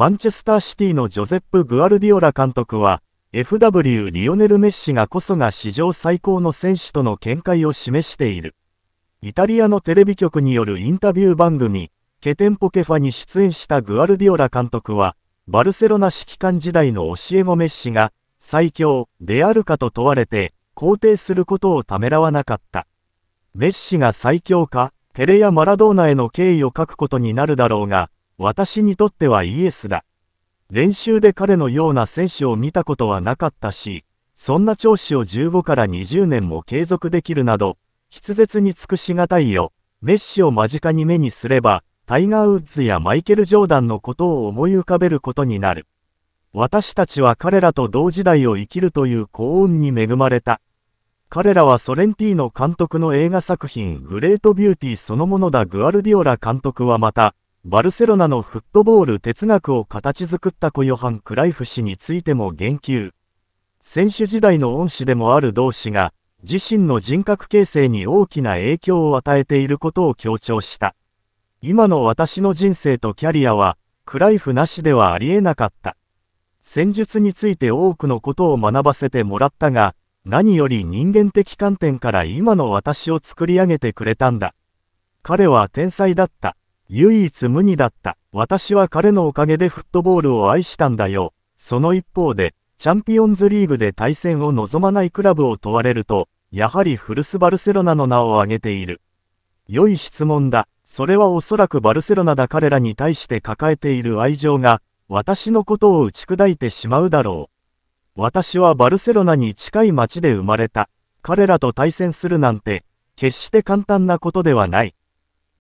マンチェスターシティのジョゼップ・グアルディオラ監督は、FW リオネル・メッシがこそが史上最高の選手との見解を示している。イタリアのテレビ局によるインタビュー番組、ケテンポケファに出演したグアルディオラ監督は、バルセロナ指揮官時代の教え子メッシが、最強、であるかと問われて、肯定することをためらわなかった。メッシが最強か、テレやマラドーナへの敬意を書くことになるだろうが、私にとってはイエスだ。練習で彼のような選手を見たことはなかったし、そんな調子を15から20年も継続できるなど、筆舌に尽くしがたいよ。メッシを間近に目にすれば、タイガー・ウッズやマイケル・ジョーダンのことを思い浮かべることになる。私たちは彼らと同時代を生きるという幸運に恵まれた。彼らはソレンティーノ監督の映画作品グレートビューティーそのものだグアルディオラ監督はまた、バルセロナのフットボール哲学を形作ったコヨハン・クライフ氏についても言及。選手時代の恩師でもある同氏が、自身の人格形成に大きな影響を与えていることを強調した。今の私の人生とキャリアは、クライフなしではありえなかった。戦術について多くのことを学ばせてもらったが、何より人間的観点から今の私を作り上げてくれたんだ。彼は天才だった。唯一無二だった。私は彼のおかげでフットボールを愛したんだよ。その一方で、チャンピオンズリーグで対戦を望まないクラブを問われると、やはり古巣バルセロナの名を挙げている。良い質問だ。それはおそらくバルセロナだ彼らに対して抱えている愛情が、私のことを打ち砕いてしまうだろう。私はバルセロナに近い町で生まれた。彼らと対戦するなんて、決して簡単なことではない。